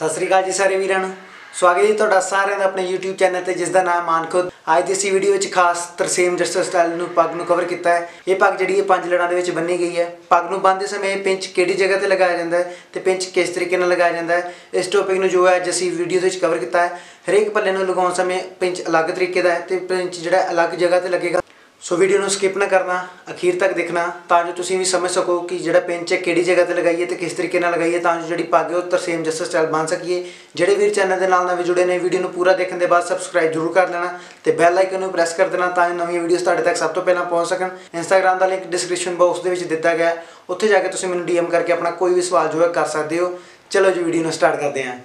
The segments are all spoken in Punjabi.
ਸਤਿ ਸ੍ਰੀ ਅਕਾਲ ਜੀ ਸਾਰੇ ਵੀਰਾਂ ਨੂੰ ਸਵਾਗਤ ਹੈ ਤੁਹਾਡਾ ਸਾਰਿਆਂ ਦਾ ਆਪਣੇ YouTube ਚੈਨਲ ਤੇ ਜਿਸ ਦਾ ਨਾਮ ਮਾਨਕੋ ਅੱਜ ਦੀ ਇਸ ਵੀਡੀਓ ਵਿੱਚ ਖਾਸ ਤਰਸੀਮ ਜਸਟਿਸ ਸਟਾਈਲ ਨੂੰ ਪੱਗ ਨੂੰ ਕਵਰ ਕੀਤਾ ਹੈ ਇਹ ਪੱਗ ਜਿਹੜੀ ਹੈ ਪੰਜ ਲੜਾਂ ਦੇ ਵਿੱਚ ਬੰਨੀ ਗਈ ਹੈ ਪੱਗ ਨੂੰ ਬੰਨਦੇ ਸਮੇਂ ਪਿੰਚ ਕਿਹੜੀ ਜਗ੍ਹਾ ਤੇ ਲਗਾਇਆ ਜਾਂਦਾ ਹੈ ਤੇ ਪਿੰਚ ਕਿਸ ਤਰੀਕੇ ਨਾਲ ਲਗਾਇਆ ਜਾਂਦਾ ਹੈ ਇਸ ਟੌਪਿਕ ਨੂੰ ਜੋ ਹੈ ਅੱਜ ਅਸੀਂ ਵੀਡੀਓ ਦੇ ਵਿੱਚ ਕਵਰ ਕੀਤਾ ਹੈ ਹਰੇਕ ਪੱਲੇ ਨੂੰ ਲਗਾਉਣ ਸਮੇਂ ਪਿੰਚ ਅਲੱਗ ਤਰੀਕੇ ਦਾ ਹੈ ਤੇ ਪਿੰਚ ਜਿਹੜਾ ਅਲੱਗ ਜਗ੍ਹਾ ਤੇ ਲੱਗੇਗਾ ਸੋ ਵੀਡੀਓ ਨੂੰ ਸਕਿਪ ਨਾ ਕਰਨਾ ਅਖੀਰ ਤੱਕ ਦੇਖਣਾ ਤਾਂ ਜੋ ਤੁਸੀਂ ਵੀ ਸਮਝ ਸਕੋ ਕਿ ਜਿਹੜਾ ਪਿੰਚ ਹੈ ਕਿਹੜੀ ਜਗ੍ਹਾ ਤੇ ਲਗਾਈਏ ਤੇ ਕਿਸ ਤਰੀਕੇ ਨਾਲ ਲਗਾਈਏ ਤਾਂ ਜੋ ਜਿਹੜੀ ਪਾਗੇ ਉਹ ਤਰਸੇਮ ਜੱਸਾ ਸਟਾਈਲ ਬਣ ਸਕੀਏ ਜਿਹੜੇ ਵੀਰ ਚੈਨਲ ਦੇ ਨਾਲ ਨਵੇਂ ਜੁੜੇ ਨੇ ਵੀਡੀਓ ਨੂੰ ਪੂਰਾ ਦੇਖਣ ਦੇ ਬਾਅਦ ਸਬਸਕ੍ਰਾਈਬ ਜ਼ਰੂਰ ਕਰ ਲੈਣਾ ਤੇ ਬੈਲ ਆਈਕਨ ਨੂੰ ਪ੍ਰੈਸ ਕਰ ਦੇਣਾ ਤਾਂ ਜੋ ਨਵੀਆਂ ਵੀਡੀਓਜ਼ ਤੁਹਾਡੇ ਤੱਕ ਸਭ ਤੋਂ ਪਹਿਲਾਂ ਪਹੁੰਚ ਸਕਣ ਇੰਸਟਾਗ੍ਰam ਦਾ ਲਿੰਕ ਡਿਸਕ੍ਰਿਪਸ਼ਨ ਬਾਕਸ ਦੇ ਵਿੱਚ ਦਿੱਤਾ ਗਿਆ ਉੱਥੇ ਜਾ ਕੇ ਤੁਸੀਂ ਮੈਨੂੰ ਡੀਐਮ ਕਰਕੇ ਆਪਣਾ ਕੋਈ ਵੀ ਸਵਾਲ ਜੋ ਹੈ ਕਰ ਸਕਦੇ ਹੋ ਚਲੋ ਜੀ ਵੀਡੀਓ ਨੂੰ ਸਟਾਰਟ ਕਰਦੇ ਹਾਂ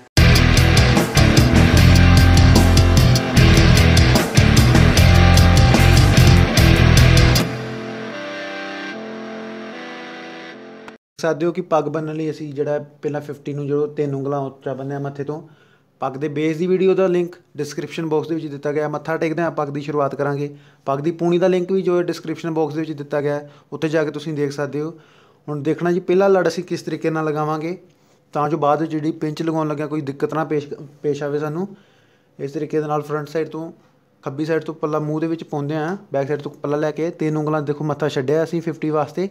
ਸਕਦੇ ਹੋ ਕਿ ਪੱਗ ਬੰਨਣ ਲਈ ਅਸੀਂ ਜਿਹੜਾ ਪਹਿਲਾਂ 50 ਨੂੰ ਜਿਹੜਾ ਤਿੰਨ ਉਂਗਲਾਂ ਉੱਚਾ ਬੰਨਿਆ ਮੱਥੇ ਤੋਂ ਪੱਗ ਦੇ ਬੇਸ ਦੀ ਵੀਡੀਓ ਦਾ ਲਿੰਕ ਡਿਸਕ੍ਰਿਪਸ਼ਨ ਬਾਕਸ ਦੇ ਵਿੱਚ ਦਿੱਤਾ ਗਿਆ ਮੱਥਾ ਟੇਕਦੇ ਆ ਪੱਗ ਦੀ ਸ਼ੁਰੂਆਤ ਕਰਾਂਗੇ ਪੱਗ ਦੀ ਪੂਣੀ ਦਾ ਲਿੰਕ ਵੀ ਜੋ ਹੈ ਡਿਸਕ੍ਰਿਪਸ਼ਨ ਬਾਕਸ ਦੇ ਵਿੱਚ ਦਿੱਤਾ ਗਿਆ ਉੱਥੇ ਜਾ ਕੇ ਤੁਸੀਂ ਦੇਖ ਸਕਦੇ ਹੋ ਹੁਣ ਦੇਖਣਾ ਜੀ ਪਹਿਲਾ ਲੜ ਅਸੀਂ ਕਿਸ ਤਰੀਕੇ ਨਾਲ ਲਗਾਵਾਂਗੇ ਤਾਂ ਜੋ ਬਾਅਦ ਵਿੱਚ ਜਿਹੜੀ ਪਿੰਚ ਲਗਾਉਣ ਲੱਗਿਆ ਕੋਈ ਦਿੱਕਤ ਨਾ ਪੇਸ਼ ਪੇਸ਼ ਆਵੇ ਸਾਨੂੰ ਇਸ ਤਰੀਕੇ ਦੇ ਨਾਲ ਫਰੰਟ ਸਾਈਡ ਤੋਂ ਖੱਬੀ ਸਾਈਡ ਤੋਂ ਪੱਲਾ ਮੂੰਹ ਦੇ ਵਿੱਚ ਪਾਉਂਦੇ ਆ ਬੈਕ ਸਾਈਡ ਤੋਂ ਪੱਲਾ ਲੈ ਕੇ ਤਿੰਨ ਉਂਗਲਾਂ ਦੇਖੋ ਮੱਥਾ ਛੱਡਿਆ ਅਸੀਂ 50 ਵਾਸਤੇ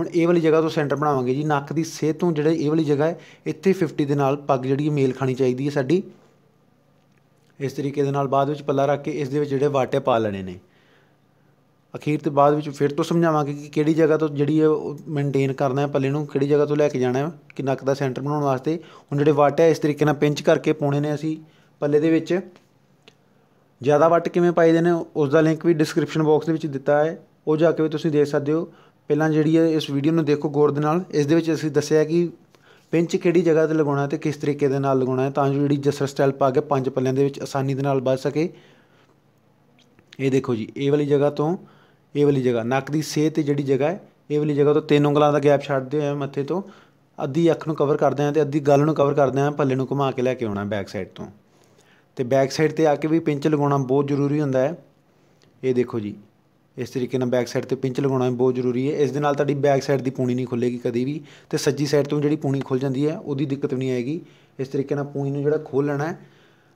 ਹੁਣ ਇਹ ਵਾਲੀ ਜਗ੍ਹਾ ਤੋਂ ਸੈਂਟਰ ਬਣਾਵਾਂਗੇ ਜੀ ਨੱਕ ਦੀ ਸੇਧ ਤੋਂ ਜਿਹੜੇ ਇਹ ਵਾਲੀ ਜਗ੍ਹਾ ਹੈ ਇੱਥੇ 50 ਦੇ ਨਾਲ ਪੱਗ ਜਿਹੜੀ ਮੇਲ ਖਾਣੀ ਚਾਹੀਦੀ ਹੈ ਸਾਡੀ ਇਸ ਤਰੀਕੇ ਦੇ ਨਾਲ ਬਾਅਦ ਵਿੱਚ ਪੱਲਾ ਰੱਖ ਕੇ ਇਸ ਦੇ ਵਿੱਚ ਜਿਹੜੇ ਵਾਟੇ ਪਾ ਲੈਣੇ ਨੇ ਅਖੀਰ ਤੇ ਬਾਅਦ ਵਿੱਚ ਫਿਰ ਤੋਂ ਸਮਝਾਵਾਂਗੇ ਕਿ ਕਿਹੜੀ ਜਗ੍ਹਾ ਤੋਂ ਜਿਹੜੀ ਹੈ ਮੇਨਟੇਨ ਕਰਨਾ ਹੈ ਪੱਲੇ ਨੂੰ ਕਿਹੜੀ ਜਗ੍ਹਾ ਤੋਂ ਲੈ ਕੇ ਜਾਣਾ ਹੈ ਕਿ ਨੱਕ ਦਾ ਸੈਂਟਰ ਬਣਾਉਣ ਵਾਸਤੇ ਹੁਣ ਜਿਹੜੇ ਵਾਟੇ ਇਸ ਤਰੀਕੇ ਨਾਲ ਪਿੰਚ ਕਰਕੇ ਪਾਉਣੇ ਨੇ ਅਸੀਂ ਪੱਲੇ ਦੇ ਵਿੱਚ ਜ਼ਿਆਦਾ ਵੱਟ ਕਿਵੇਂ ਪਾਈਦੇ ਨੇ ਉਸ ਦਾ ਲਿੰਕ ਵੀ ਡਿਸਕ੍ਰਿਪਸ਼ਨ ਬਾਕਸ ਦੇ ਵਿੱਚ ਦਿੱਤਾ ਹੈ ਉਹ ਜਾ ਕੇ ਵੀ ਤੁਸੀਂ ਦੇਖ ਸਕਦੇ ਹੋ ਪਹਿਲਾਂ ਜਿਹੜੀ ਹੈ ਇਸ ਵੀਡੀਓ ਨੂੰ ਦੇਖੋ ਗੌਰ ਦੇ ਨਾਲ ਇਸ ਦੇ ਵਿੱਚ ਅਸੀਂ ਦੱਸਿਆ ਕਿ ਪਿੰਚ ਕਿਹੜੀ ਜਗ੍ਹਾ ਤੇ ਲਗਾਉਣਾ ਹੈ ਤੇ ਕਿਸ ਤਰੀਕੇ ਦੇ ਨਾਲ ਲਗਾਉਣਾ ਹੈ ਤਾਂ ਜੋ ਜਿਹੜੀ ਜਸਰ ਸਟਾਈਲ ਪਾ ਕੇ ਪੰਜ ਪੱਲਿਆਂ ਦੇ ਵਿੱਚ ਆਸਾਨੀ ਦੇ ਨਾਲ ਵੱਜ ਸਕੇ ਇਹ ਦੇਖੋ ਜੀ ਇਹ ਵਾਲੀ ਜਗ੍ਹਾ ਤੋਂ ਇਹ ਵਾਲੀ ਜਗ੍ਹਾ ਨੱਕ ਦੀ ਸੇਹ ਤੇ ਜਿਹੜੀ ਜਗ੍ਹਾ ਹੈ ਇਹ ਵਾਲੀ ਜਗ੍ਹਾ ਤੋਂ ਤਿੰਨ ਉਂਗਲਾਂ ਦਾ ਗੈਪ ਛੱਡਦੇ ਹੋਏ ਮੱਥੇ ਤੋਂ ਅੱਧੀ ਅੱਖ ਨੂੰ ਕਵਰ ਕਰਦੇ ਆਂ ਤੇ ਅੱਧੀ ਗੱਲ ਨੂੰ ਕਵਰ ਕਰਦੇ ਆਂ ਪੱਲੇ ਨੂੰ ਘੁਮਾ ਕੇ ਲੈ ਕੇ ਆਉਣਾ ਬੈਕ ਸਾਈਡ ਤੋਂ ਤੇ ਬੈਕ ਸਾਈਡ ਤੇ ਆ ਕੇ ਵੀ ਪਿੰਚ ਲਗਾਉਣਾ ਬਹੁਤ ਜ਼ਰੂਰੀ ਹੁੰਦਾ ਹੈ ਇਹ ਦੇਖੋ ਜੀ ਇਸ ਤਰੀਕੇ ਨਾਲ ਬੈਕ ਸਾਈਡ ਤੇ ਪਿੰਚ ਲਗਾਉਣਾ ਬਹੁਤ ਜ਼ਰੂਰੀ ਹੈ ਇਸ ਦੇ ਨਾਲ ਤੁਹਾਡੀ ਬੈਕ ਸਾਈਡ ਦੀ ਪੂਣੀ ਨਹੀਂ ਖੁੱਲੇਗੀ ਕਦੀ ਵੀ ਤੇ ਸੱਜੀ ਸਾਈਡ ਤੋਂ ਜਿਹੜੀ ਪੂਣੀ ਖੁੱਲ ਜਾਂਦੀ ਹੈ ਉਹਦੀ ਦਿੱਕਤ ਨਹੀਂ ਆਏਗੀ ਇਸ ਤਰੀਕੇ ਨਾਲ ਪੂਣੀ ਨੂੰ ਜਿਹੜਾ ਖੋਲ ਲੈਣਾ ਹੈ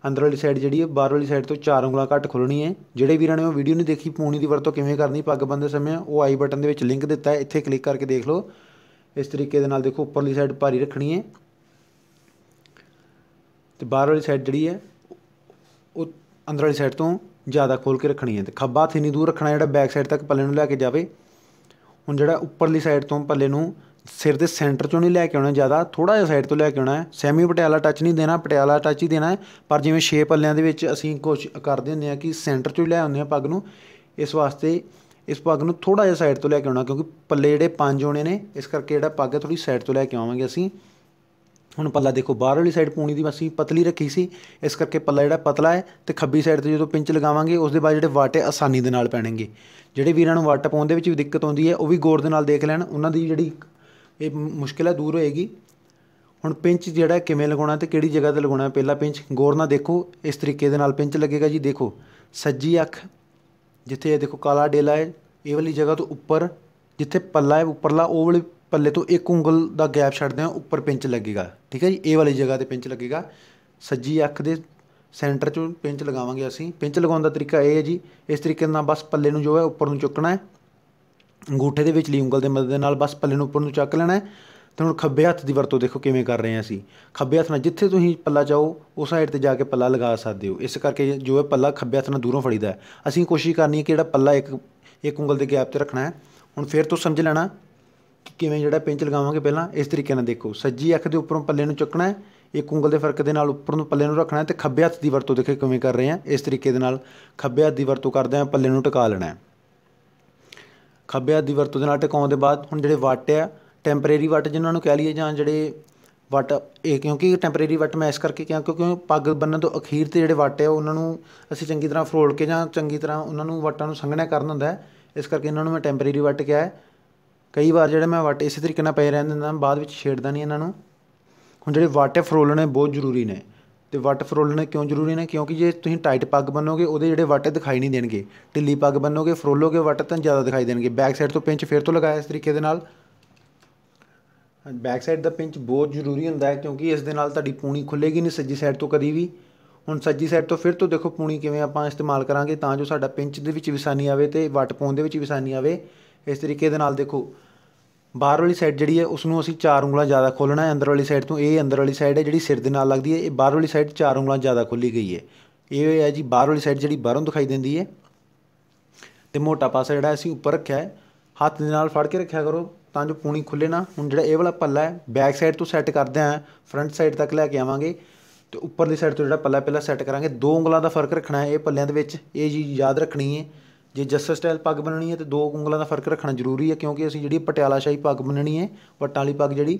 ਅੰਦਰ ਵਾਲੀ ਸਾਈਡ ਜਿਹੜੀ ਹੈ ਬਾਹਰ ਵਾਲੀ ਸਾਈਡ ਤੋਂ ਚਾਰ ਉਂਗਲਾਂ ਘੱਟ ਖੋਲਣੀ ਹੈ ਜਿਹੜੇ ਵੀਰਾਂ ਨੇ ਉਹ ਵੀਡੀਓ ਨਹੀਂ ਦੇਖੀ ਪੂਣੀ ਦੀ ਵਰਤੋਂ ਕਿਵੇਂ ਕਰਨੀ ਪੱਗ ਬੰਦੇ ਸਮੇਂ ਉਹ ਆਈ ਬਟਨ ਦੇ ਵਿੱਚ ਲਿੰਕ ਦਿੱਤਾ ਹੈ ਇੱਥੇ ਕਲਿੱਕ ਕਰਕੇ ਦੇਖ ਲਓ ਇਸ ਤਰੀਕੇ ਦੇ ਨਾਲ ਦੇਖੋ ਉੱਪਰਲੀ ਸਾਈਡ ਭਾਰੀ ਰੱਖਣੀ ਹੈ ਤੇ ਬਾਹਰ ਵਾਲੀ ਸਾਈਡ ਜਿਹੜੀ ਹੈ ਉਹ ਅੰਦਰ ਵਾਲੀ ਸਾਈਡ ਤੋਂ ਜ਼ਿਆਦਾ ਖੋਲ ਕੇ ਰੱਖਣੀ ਹੈ ਤੇ ਖੱਬਾ ਹੱਥ ਇਨੀ ਦੂਰ ਰੱਖਣਾ ਜਿਹੜਾ ਬੈਕ ਸਾਈਡ ਤੱਕ ਪੱਲੇ ਨੂੰ ਲੈ ਕੇ ਜਾਵੇ ਹੁਣ ਜਿਹੜਾ ਉੱਪਰਲੀ ਸਾਈਡ ਤੋਂ ਪੱਲੇ ਨੂੰ ਸਿਰ ਦੇ ਸੈਂਟਰ ਚੋਂ ਨਹੀਂ ਲੈ ਕੇ ਆਉਣਾ ਜ਼ਿਆਦਾ ਥੋੜਾ ਜਿਹਾ ਸਾਈਡ ਤੋਂ ਲੈ ਕੇ ਆਉਣਾ ਹੈ ਸੈਮੀ ਪਟਿਆਲਾ ਟੱਚ ਨਹੀਂ ਦੇਣਾ ਪਟਿਆਲਾ ਟੱਚ ਹੀ ਦੇਣਾ ਹੈ ਪਰ ਜਿਵੇਂ ਛੇ ਪੱਲਿਆਂ ਦੇ ਵਿੱਚ ਅਸੀਂ ਕੁਝ ਕਰਦੇ ਹੁੰਦੇ ਆ ਕਿ ਸੈਂਟਰ ਚੋਂ ਲੈ ਆਉਂਦੇ ਆ ਪੱਗ ਨੂੰ ਇਸ ਵਾਸਤੇ ਇਸ ਪੱਗ ਨੂੰ ਥੋੜਾ ਜਿਹਾ ਸਾਈਡ ਤੋਂ ਲੈ ਕੇ ਆਉਣਾ ਕਿਉਂਕਿ ਪੱਲੇ ਜਿਹੜੇ ਪੰਜ ਹੋਣੇ ਨੇ ਇਸ ਕਰਕੇ ਜਿਹੜਾ ਪੱਗ ਹੈ ਥੋੜੀ ਸਾਈਡ ਤੋਂ ਲੈ ਕੇ ਆਵਾਂਗੇ ਅਸੀਂ ਹੁਣ ਪੱਲਾ ਦੇਖੋ ਬਾਹਰ ਵਾਲੀ ਸਾਈਡ ਪੂਣੀ ਦੀ ਅਸੀਂ ਪਤਲੀ ਰੱਖੀ ਸੀ ਇਸ ਕਰਕੇ ਪੱਲਾ ਜਿਹੜਾ ਪਤਲਾ ਹੈ ਤੇ ਖੱਬੀ ਸਾਈਡ ਤੇ ਜਦੋਂ ਪਿੰਚ ਲਗਾਵਾਂਗੇ ਉਸ ਦੇ ਬਾਅਦ ਜਿਹੜੇ ਵਾਟੇ ਆਸਾਨੀ ਦੇ ਨਾਲ ਪੈਣਗੇ ਜਿਹੜੇ ਵੀਰਾਂ ਨੂੰ ਵਾਟ ਪਾਉਣ ਦੇ ਵਿੱਚ ਵੀ ਦਿੱਕਤ ਆਉਂਦੀ ਹੈ ਉਹ ਵੀ ਗੌਰ ਦੇ ਨਾਲ ਦੇਖ ਲੈਣ ਉਹਨਾਂ ਦੀ ਜਿਹੜੀ ਇਹ ਮੁਸ਼ਕਲ ਹੈ ਦੂਰ ਹੋਏਗੀ ਹੁਣ ਪਿੰਚ ਜਿਹੜਾ ਕਿਵੇਂ ਲਗਾਉਣਾ ਤੇ ਕਿਹੜੀ ਜਗ੍ਹਾ ਤੇ ਲਗਾਉਣਾ ਪਹਿਲਾ ਪਿੰਚ ਗੌਰ ਨਾਲ ਦੇਖੋ ਇਸ ਤਰੀਕੇ ਦੇ ਨਾਲ ਪਿੰਚ ਲੱਗੇਗਾ ਜੀ ਦੇਖੋ ਸੱਜੀ ਅੱਖ ਜਿੱਥੇ ਇਹ ਦੇਖੋ ਕਾਲਾ ਡੇਲਾ ਹੈ ਇਹ ਵਾਲੀ ਜਗ੍ਹਾ ਤੋਂ ਉੱਪਰ ਜਿੱਥੇ ਪੱਲਾ ਹੈ ਉੱਪਰਲਾ ਉਹ ਵਾਲੀ ਪੱਲੇ ਤੋਂ ਇੱਕ ਉਂਗਲ ਦਾ ਗੈਪ ਛੱਡਦੇ ਹਾਂ ਉੱਪਰ ਪਿੰਚ ਲੱਗੇਗਾ ਠੀਕ ਹੈ ਜੀ ਇਹ ਵਾਲੀ ਜਗ੍ਹਾ ਤੇ ਪਿੰਚ ਲੱਗੇਗਾ ਸੱਜੀ ਅੱਖ ਦੇ ਸੈਂਟਰ 'ਚੋਂ ਪਿੰਚ ਲਗਾਵਾਂਗੇ ਅਸੀਂ ਪਿੰਚ ਲਗਾਉਣ ਦਾ ਤਰੀਕਾ ਇਹ ਹੈ ਜੀ ਇਸ ਤਰੀਕੇ ਨਾਲ ਬਸ ਪੱਲੇ ਨੂੰ ਜੋ ਹੈ ਉੱਪਰ ਨੂੰ ਚੁੱਕਣਾ ਹੈ ਅੰਗੂਠੇ ਦੇ ਵਿੱਚਲੀ ਉਂਗਲ ਦੇ ਮਦਦ ਨਾਲ ਬਸ ਪੱਲੇ ਨੂੰ ਉੱਪਰ ਨੂੰ ਚੱਕ ਲੈਣਾ ਹੈ ਤੇ ਹੁਣ ਖੱਬੇ ਹੱਥ ਦੀ ਵਰਤੋਂ ਦੇਖੋ ਕਿਵੇਂ ਕਰ ਰਹੇ ਹਾਂ ਅਸੀਂ ਖੱਬੇ ਹੱਥ ਨਾਲ ਜਿੱਥੇ ਤੁਸੀਂ ਪੱਲਾ ਚਾਹੋ ਉਸ ਸਾਈਡ ਤੇ ਜਾ ਕੇ ਪੱਲਾ ਲਗਾ ਸਕਦੇ ਹੋ ਇਸ ਕਰਕੇ ਜੋ ਹੈ ਪੱਲਾ ਖੱਬੇ ਹੱਥ ਨਾਲ ਦੂਰੋਂ ਫੜੀਦਾ ਹੈ ਅਸੀਂ ਕੋਸ਼ਿਸ਼ ਕਰਨੀ ਹੈ ਕਿ ਜਿਹੜਾ ਪੱਲਾ ਇੱਕ ਇੱਕ ਉਂਗਲ ਦੇ ਗੈਪ ਤੇ ਰੱਖਣਾ ਹੈ ਹੁਣ ਫੇਰ ਤੋਂ ਸਮਝ ਲੈਣਾ ਕਿਵੇਂ ਜਿਹੜਾ ਪਿੰਚ ਲਗਾਵਾਂਗੇ ਪਹਿਲਾਂ ਇਸ ਤਰੀਕੇ ਨਾਲ ਦੇਖੋ ਸੱਜੀ ਅੱਖ ਦੇ ਉੱਪਰੋਂ ਪੱਲੇ ਨੂੰ ਚੁੱਕਣਾ ਹੈ ਇੱਕ ਉਂਗਲ ਦੇ ਫਰਕ ਦੇ ਨਾਲ ਉੱਪਰ ਨੂੰ ਪੱਲੇ ਨੂੰ ਰੱਖਣਾ ਹੈ ਤੇ ਖੱਬੇ ਹੱਥ ਦੀ ਵਰਤੋਂ ਦੇਖੇ ਕਿਵੇਂ ਕਰ ਰਹੇ ਹਾਂ ਇਸ ਤਰੀਕੇ ਦੇ ਨਾਲ ਖੱਬੇ ਹੱਥ ਦੀ ਵਰਤੋਂ ਕਰਦੇ ਆ ਪੱਲੇ ਨੂੰ ਟਿਕਾ ਲੈਣਾ ਹੈ ਖੱਬੇ ਹੱਥ ਦੀ ਵਰਤੋਂ ਦੇ ਨਾਲ ਟਿਕਾਉਣ ਦੇ ਬਾਅਦ ਹੁਣ ਜਿਹੜੇ ਵਟ ਆ ਟੈਂਪਰੇਰੀ ਵਟ ਜਿਨ੍ਹਾਂ ਨੂੰ ਕਹਿ ਲਈਏ ਜਾਂ ਜਿਹੜੇ ਵਟ ਇਹ ਕਿਉਂਕਿ ਟੈਂਪਰੇਰੀ ਵਟ ਮੈਂ ਇਸ ਕਰਕੇ ਕਿਹਾ ਕਿਉਂਕਿ ਪੱਗ ਬੰਨਣ ਤੋਂ ਅਖੀਰ ਤੇ ਜਿਹੜੇ ਵਟ ਆ ਉਹਨਾਂ ਨੂੰ ਅਸੀਂ ਚੰਗੀ ਤਰ੍ਹਾਂ ਫਰੋਲ ਕੇ ਜਾਂ ਚੰਗੀ ਤਰ੍ਹਾਂ ਉਹਨਾਂ ਨੂੰ ਵਟਾਂ ਨੂੰ ਸੰਘਣਾ ਕਰਨ ਹੁੰਦਾ ਹੈ ਇਸ ਕਰਕੇ ਇਹਨਾਂ ਨੂੰ ਮੈਂ ਟੈਂਪਰੇਰੀ ਵਟ ਕਿਹਾ ਹੈ ਕਈ ਵਾਰ ਜਿਹੜੇ ਮੈਂ ਵਾਟੇ ਇਸੇ ਤਰੀਕੇ ਨਾਲ ਪਏ ਰਹਿਣ ਦਿੰਦਾ ਬਾਅਦ ਵਿੱਚ ਛੇੜਦਾ ਨਹੀਂ ਇਹਨਾਂ ਨੂੰ ਹੁਣ ਜਿਹੜੇ ਵਾਟੇ ਫਰੋਲਣੇ ਬਹੁਤ ਜ਼ਰੂਰੀ ਨੇ ਤੇ ਵਟ ਫਰੋਲਣੇ ਕਿਉਂ ਜ਼ਰੂਰੀ ਨੇ ਕਿਉਂਕਿ ਜੇ ਤੁਸੀਂ ਟਾਈਟ ਪੱਗ ਬੰਨੋਗੇ ਉਹਦੇ ਜਿਹੜੇ ਵਟ ਦਿਖਾਈ ਨਹੀਂ ਦੇਣਗੇ ਢਿੱਲੀ ਪੱਗ ਬੰਨੋਗੇ ਫਰੋਲੋਗੇ ਵਟ ਤਾਂ ਜ਼ਿਆਦਾ ਦਿਖਾਈ ਦੇਣਗੇ ਬੈਕ ਸਾਈਡ ਤੋਂ ਪਿੰਚ ਫੇਰ ਤੋਂ ਲਗਾਇਆ ਇਸ ਤਰੀਕੇ ਦੇ ਨਾਲ ਬੈਕ ਸਾਈਡ ਦਾ ਪਿੰਚ ਬਹੁਤ ਜ਼ਰੂਰੀ ਹੁੰਦਾ ਹੈ ਕਿਉਂਕਿ ਇਸ ਦੇ ਨਾਲ ਤੁਹਾਡੀ ਪੂਣੀ ਖੁੱਲੇਗੀ ਨਹੀਂ ਸੱਜੀ ਸਾਈਡ ਤੋਂ ਕਦੀ ਵੀ ਹੁਣ ਸੱਜੀ ਸਾਈਡ ਤੋਂ ਫਿਰ ਤੋਂ ਦੇਖੋ ਪੂਣੀ ਕਿਵੇਂ ਆਪਾਂ ਇਸਤੇਮਾਲ ਕਰਾਂਗੇ ਤਾਂ ਜੋ ਸਾਡਾ ਪਿੰਚ ਦੇ ਵਿੱਚ ਵਿਸਾਨੀ ਆਵੇ ਤੇ ਵਟ ਪਾਉਣ ਦੇ ਵਿੱਚ ਵਿਸਾਨੀ ਆਵੇ ਇਸ ਤਰੀਕੇ ਦੇ ਨਾਲ ਦੇਖੋ ਬਾਹਰ ਵਾਲੀ ਸਾਈਡ ਜਿਹੜੀ ਹੈ ਉਸ ਨੂੰ ਅਸੀਂ ਚਾਰ ਉਂਗਲਾਂ ਜ਼ਿਆਦਾ ਖੋਲਣਾ ਹੈ ਅੰਦਰ ਵਾਲੀ ਸਾਈਡ ਤੋਂ ਇਹ ਅੰਦਰ ਵਾਲੀ ਸਾਈਡ ਹੈ ਜਿਹੜੀ ਸਿਰ ਦੇ ਨਾਲ ਲੱਗਦੀ ਹੈ ਇਹ ਬਾਹਰ ਵਾਲੀ ਸਾਈਡ ਚਾਰ ਉਂਗਲਾਂ ਜ਼ਿਆਦਾ ਖੁੱਲੀ ਗਈ ਹੈ ਇਹ ਹੈ ਜੀ ਬਾਹਰ ਵਾਲੀ ਸਾਈਡ ਜਿਹੜੀ ਬਾਹਰੋਂ ਦਿਖਾਈ ਦਿੰਦੀ ਹੈ ਤੇ ਮੋਟਾ ਪਾਸਾ ਜਿਹੜਾ ਅਸੀਂ ਉੱਪਰ ਰੱਖਿਆ ਹੈ ਹੱਥ ਦੇ ਨਾਲ ਫੜ ਕੇ ਰੱਖਿਆ ਕਰੋ ਤਾਂ ਜੋ ਪੂਣੀ ਖੁੱਲੇ ਨਾ ਹੁਣ ਜਿਹੜਾ ਇਹ ਵਾਲਾ ਪੱਲਾ ਹੈ ਬੈਕ ਸਾਈਡ ਤੋਂ ਸੈੱਟ ਕਰਦੇ ਆ ਫਰੰਟ ਸਾਈਡ ਤੱਕ ਲੈ ਕੇ ਆਵਾਂਗੇ ਤੇ ਉੱਪਰਲੀ ਸਾਈਡ ਤੋਂ ਜਿਹੜਾ ਪੱਲਾ ਪਹਿਲਾਂ ਸੈੱਟ ਕਰਾਂਗੇ ਦੋ ਉਂਗਲਾਂ ਦਾ ਫਰਕ ਰੱਖਣਾ ਹੈ ਇਹ ਪੱਲਿਆਂ ਦੇ ਵਿੱਚ ਇਹ ਜੀ ਯਾਦ ਰੱਖਣੀ ਹੈ ਜੇ ਜੱਸਾ ਸਟਾਈਲ ਪੱਗ ਬੰਨਣੀ ਹੈ ਤੇ ਦੋ ਉਂਗਲਾਂ ਦਾ ਫਰਕ ਰੱਖਣਾ ਜ਼ਰੂਰੀ ਹੈ ਕਿਉਂਕਿ ਅਸੀਂ ਜਿਹੜੀ ਪਟਿਆਲਾ ਸ਼ਾਹੀ ਪੱਗ ਬੰਨਣੀ ਹੈ ਵੱਟਾਂ ਵਾਲੀ ਪੱਗ ਜਿਹੜੀ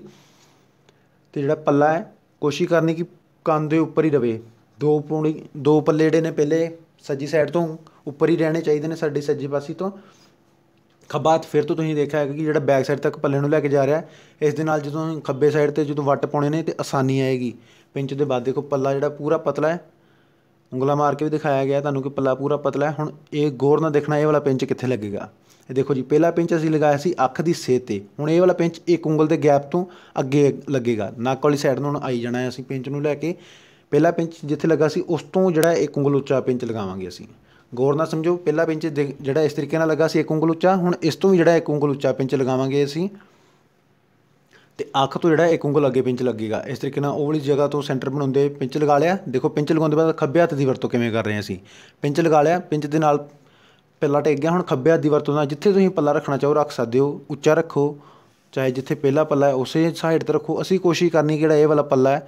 ਤੇ ਜਿਹੜਾ ਪੱਲਾ ਹੈ ਕੋਸ਼ਿਸ਼ ਕਰਨੀ ਕਿ ਕੰਨ ਦੇ ਉੱਪਰ ਹੀ ਰਵੇ ਦੋ ਪੌਣੀ ਦੋ ਪੱਲੇ ਜਿਹੜੇ ਨੇ ਪਹਿਲੇ ਸੱਜੀ ਸਾਈਡ ਤੋਂ ਉੱਪਰ ਹੀ ਰਹਿਣੇ ਚਾਹੀਦੇ ਨੇ ਸਾਡੇ ਸੱਜੇ ਪਾਸੇ ਤੋਂ ਖੱਬਾ ਫਿਰ ਤੋਂ ਤੁਸੀਂ ਦੇਖਿਆ ਹੈ ਕਿ ਜਿਹੜਾ ਬੈਕ ਸਾਈਡ ਤੱਕ ਪੱਲੇ ਨੂੰ ਲੈ ਕੇ ਜਾ ਰਿਹਾ ਇਸ ਦੇ ਨਾਲ ਜਦੋਂ ਖੱਬੇ ਸਾਈਡ ਤੇ ਜਦੋਂ ਵੱਟ ਪਾਉਣੇ ਨੇ ਤੇ ਆਸਾਨੀ ਆਏਗੀ ਪਿੰਚ ਦੇ ਬਾਅਦ ਦੇਖੋ ਪੱਲਾ ਜਿਹੜਾ ਪੂਰਾ ਪਤਲਾ ਹੈ ਉਂਗਲਾ ਮਾਰ ਕੇ ਵੀ ਦਿਖਾਇਆ ਗਿਆ ਤੁਹਾਨੂੰ ਕਿ ਪੱਲਾ ਪੂਰਾ ਪਤਲਾ ਹੈ ਹੁਣ ਇਹ ਗੌਰ ਨਾਲ ਦੇਖਣਾ ਇਹ ਵਾਲਾ ਪਿੰਚ ਕਿੱਥੇ ਲੱਗੇਗਾ ਇਹ ਦੇਖੋ ਜੀ ਪਹਿਲਾ ਪਿੰਚ ਅਸੀਂ ਲਗਾਇਆ ਸੀ ਅੱਖ ਦੀ ਸੇਧ ਤੇ ਹੁਣ ਇਹ ਵਾਲਾ ਪਿੰਚ ਇੱਕ ਉਂਗਲ ਦੇ ਗੈਪ ਤੋਂ ਅੱਗੇ ਲੱਗੇਗਾ ਨੱਕ ਵਾਲੀ ਸਾਈਡ ਨੂੰ ਹੁਣ ਆਈ ਜਾਣਾ ਹੈ ਅਸੀਂ ਪਿੰਚ ਨੂੰ ਲੈ ਕੇ ਪਹਿਲਾ ਪਿੰਚ ਜਿੱਥੇ ਲੱਗਾ ਸੀ ਉਸ ਤੋਂ ਜਿਹੜਾ ਇੱਕ ਉਂਗਲ ਉੱਚਾ ਪਿੰਚ ਲਗਾਵਾਂਗੇ ਅਸੀਂ ਗੌਰ ਨਾਲ ਸਮਝੋ ਪਹਿਲਾ ਪਿੰਚ ਜਿਹੜਾ ਇਸ ਤਰੀਕੇ ਨਾਲ ਲੱਗਾ ਸੀ ਇੱਕ ਉਂਗਲ ਉੱਚਾ ਹੁਣ ਇਸ ਤੋਂ ਵੀ ਜਿਹੜਾ ਇੱਕ ਉਂਗਲ ਉੱਚਾ ਪਿੰਚ ਲਗਾਵਾਂਗੇ ਅਸੀਂ ਤੇ ਅੱਖ ਤੋਂ ਜਿਹੜਾ ਇੱਕ ਉਂਗਲ ਅੱਗੇ ਪਿੰਚ ਲੱਗੇਗਾ ਇਸ ਤਰੀਕੇ ਨਾਲ ਉਹ ਵਾਲੀ ਜਗ੍ਹਾ ਤੋਂ ਸੈਂਟਰ ਬਣਾਉਂਦੇ ਪਿੰਚ ਲਗਾ ਲਿਆ ਦੇਖੋ ਪਿੰਚ ਲਗਾਉਣ ਦੇ ਬਾਅਦ ਖੱਬੇ ਹੱਥ ਦੀ ਵਰਤੋਂ ਕਿਵੇਂ ਕਰ ਰਹੇ ਅਸੀਂ ਪਿੰਚ ਲਗਾ ਲਿਆ ਪਿੰਚ ਦੇ ਨਾਲ ਪੱਲਾ ਟੇਕ ਗਿਆ ਹੁਣ ਖੱਬੇ ਹੱਥ ਦੀ ਵਰਤੋਂ ਨਾਲ ਜਿੱਥੇ ਤੁਸੀਂ ਪੱਲਾ ਰੱਖਣਾ ਚਾਹੋ ਰੱਖ ਸਕਦੇ ਹੋ ਉੱਚਾ ਰੱਖੋ ਚਾਹੇ ਜਿੱਥੇ ਪਹਿਲਾ ਪੱਲਾ ਹੈ ਉਸੇ ਸਾਈਡ ਤੇ ਰੱਖੋ ਅਸੀਂ ਕੋਸ਼ਿਸ਼ ਕਰਨੀ ਕਿਹੜਾ ਇਹ ਵਾਲਾ ਪੱਲਾ ਹੈ